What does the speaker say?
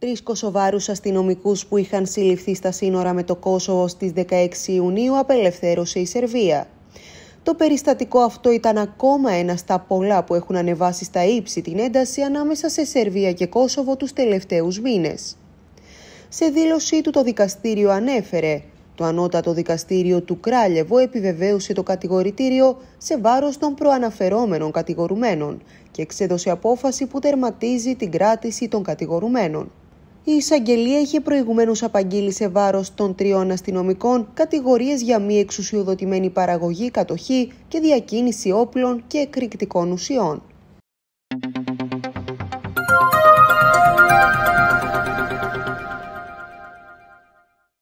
Τρεις Κωσοβάρους αστυνομικούς που είχαν συλληφθεί στα σύνορα με το Κόσοβο στις 16 Ιουνίου απελευθέρωσε η Σερβία. Το περιστατικό αυτό ήταν ακόμα ένα στα πολλά που έχουν ανεβάσει στα ύψη την ένταση ανάμεσα σε Σερβία και Κόσοβο τους τελευταίους μήνες. Σε δήλωσή του το δικαστήριο ανέφερε το ανώτατο δικαστήριο του Κράλεβο επιβεβαίωσε το κατηγορητήριο σε βάρος των προαναφερόμενων κατηγορουμένων και εξέδωσε απόφαση που τερματίζει την κράτηση των κατηγορουμένων. Η εισαγγελία είχε προηγουμένως απαγγείλει σε βάρος των τριών αστυνομικών κατηγορίες για μη εξουσιοδοτημένη παραγωγή, κατοχή και διακίνηση όπλων και εκρηκτικών ουσιών.